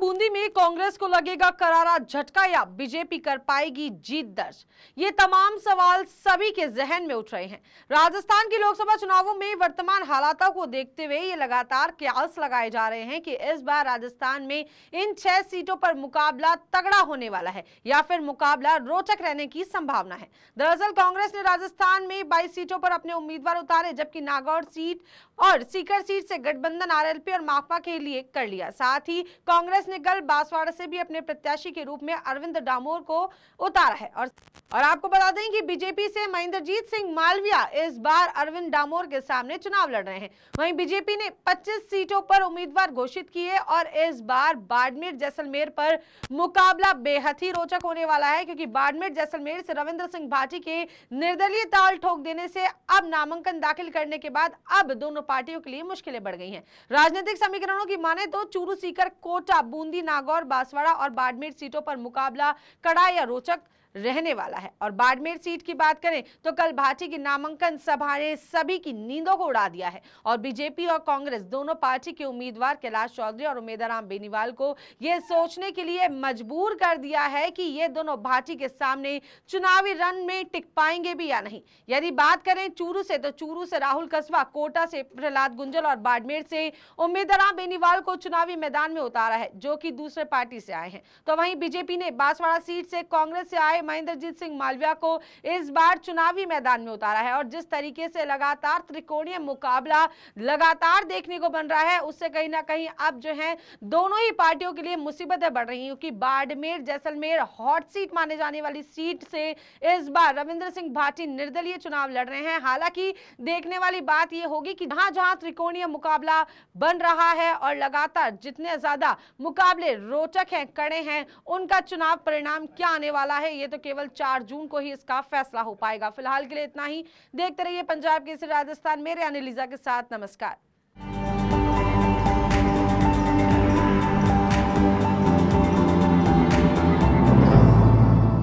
बूंदी में कांग्रेस को लगेगा करारा झटका या बीजेपी कर पाएगी जीत दर्ज ये तमाम सवाल सभी के जहन में उठ रहे हैं राजस्थान के लोकसभा चुनावों में वर्तमान हालातों को देखते हुए ये लगातार क्यास लगाए जा रहे हैं कि इस बार राजस्थान में इन छह सीटों पर मुकाबला तगड़ा होने वाला है या फिर मुकाबला रोचक रहने की संभावना है दरअसल कांग्रेस ने राजस्थान में बाईस सीटों पर अपने उम्मीदवार उतारे जबकि नागौर सीट और सीकर सीट से गठबंधन आर और माकपा के लिए कर लिया साथ ही कांग्रेस कांग्रेस ने कल बांसवाड़ा से भी अपने प्रत्याशी के रूप में अरविंद डामोर को उतारा है और और आपको बता दें कि बीजेपी से महेंद्रजीत सिंह मालविया इस बार अरविंद डामोर के सामने चुनाव लड़ रहे हैं वहीं बीजेपी ने 25 सीटों पर उम्मीदवार घोषित किए और इस बार बाड़मेर जैसलमेर पर मुकाबला बेहद ही रोचक होने वाला है क्योंकि बाड़मेर जैसलमेर से रविंद्र सिंह भाटी के निर्दलीय ताल ठोक देने से अब नामांकन दाखिल करने के बाद अब दोनों पार्टियों के लिए मुश्किलें बढ़ गई है राजनीतिक समीकरणों की माने तो चूरू सीकर कोटा बूंदी नागौर बांसवाड़ा और बाड़मेर सीटों पर मुकाबला कड़ा या रोचक रहने वाला है और बाड़मेर सीट की बात करें तो कल भाटी की नामांकन सभा ने सभी की नींदों को उड़ा दिया है और बीजेपी और कांग्रेस दोनों पार्टी के उम्मीदवार कैलाश चौधरी और उमेदाराम बेनीवाल को यह सोचने के लिए मजबूर कर दिया है कि ये दोनों भाटी के सामने चुनावी रन में टिक पाएंगे भी या नहीं यदि बात करें चूरू से तो चूरू से राहुल कस्बा कोटा से प्रहलाद गुंजल और बाड़मेर से उमेदाराम बेनीवाल को चुनावी मैदान में उतारा है जो कि दूसरे पार्टी से आए हैं तो वहीं बीजेपी ने बांसवाड़ा सीट से कांग्रेस से आए महेंद्रजीत सिंह मालविया को इस बार चुनावी मैदान में उतारा है और जिस तरीके से लगातार त्रिकोणीय मुकाबला लगातार देखने को बन रहा है उससे कहीं ना कहीं अब जो है दोनों ही पार्टियों के लिए मुसीबतें बढ़ रही क्योंकि बाड़मेर जैसलमेर हॉट सीट माने जाने वाली सीट से इस बार रविंद्र सिंह भाटी निर्दलीय चुनाव लड़ रहे हैं हालांकि देखने वाली बात यह होगी कि जहां जहां त्रिकोणीय मुकाबला बन रहा है और लगातार जितने ज्यादा मुकाबले रोचक हैं कड़े हैं उनका चुनाव परिणाम क्या आने वाला है ये तो केवल चार जून को ही इसका फैसला हो पाएगा फिलहाल के लिए इतना ही देखते रहिए पंजाब केसरी राजस्थान मेरे अनिलीजा के साथ नमस्कार